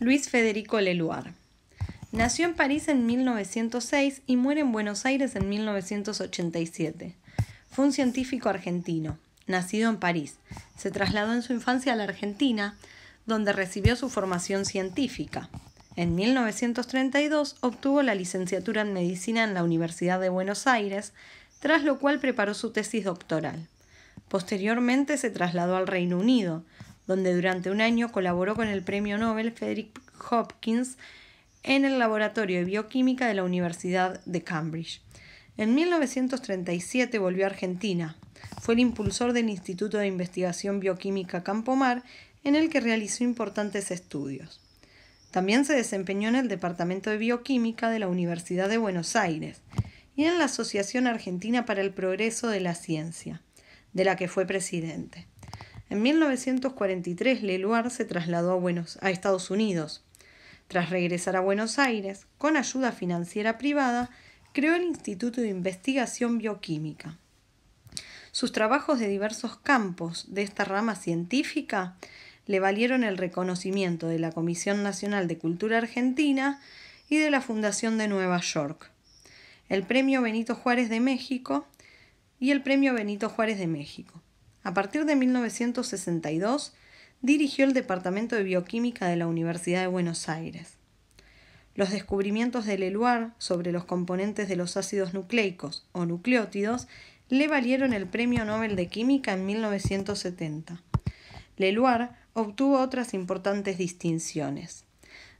Luis Federico Leluar. Nació en París en 1906 y muere en Buenos Aires en 1987. Fue un científico argentino, nacido en París. Se trasladó en su infancia a la Argentina, donde recibió su formación científica. En 1932 obtuvo la licenciatura en medicina en la Universidad de Buenos Aires, tras lo cual preparó su tesis doctoral. Posteriormente se trasladó al Reino Unido, donde durante un año colaboró con el premio Nobel Frederick Hopkins en el Laboratorio de Bioquímica de la Universidad de Cambridge. En 1937 volvió a Argentina. Fue el impulsor del Instituto de Investigación Bioquímica Campomar, en el que realizó importantes estudios. También se desempeñó en el Departamento de Bioquímica de la Universidad de Buenos Aires y en la Asociación Argentina para el Progreso de la Ciencia, de la que fue presidente. En 1943 Leluar se trasladó a, Buenos, a Estados Unidos. Tras regresar a Buenos Aires, con ayuda financiera privada, creó el Instituto de Investigación Bioquímica. Sus trabajos de diversos campos de esta rama científica le valieron el reconocimiento de la Comisión Nacional de Cultura Argentina y de la Fundación de Nueva York, el Premio Benito Juárez de México y el Premio Benito Juárez de México. A partir de 1962, dirigió el Departamento de Bioquímica de la Universidad de Buenos Aires. Los descubrimientos de Leluar sobre los componentes de los ácidos nucleicos o nucleótidos le valieron el Premio Nobel de Química en 1970. Leluar obtuvo otras importantes distinciones.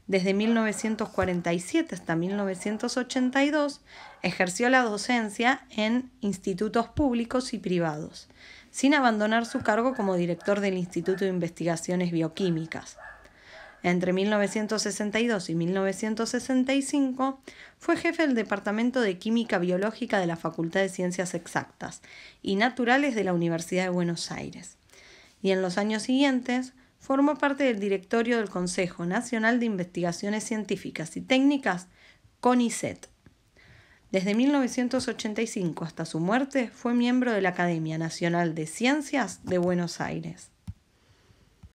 Desde 1947 hasta 1982 ejerció la docencia en institutos públicos y privados, sin abandonar su cargo como director del Instituto de Investigaciones Bioquímicas. Entre 1962 y 1965 fue jefe del Departamento de Química Biológica de la Facultad de Ciencias Exactas y Naturales de la Universidad de Buenos Aires. Y en los años siguientes formó parte del directorio del Consejo Nacional de Investigaciones Científicas y Técnicas, CONICET. Desde 1985 hasta su muerte fue miembro de la Academia Nacional de Ciencias de Buenos Aires.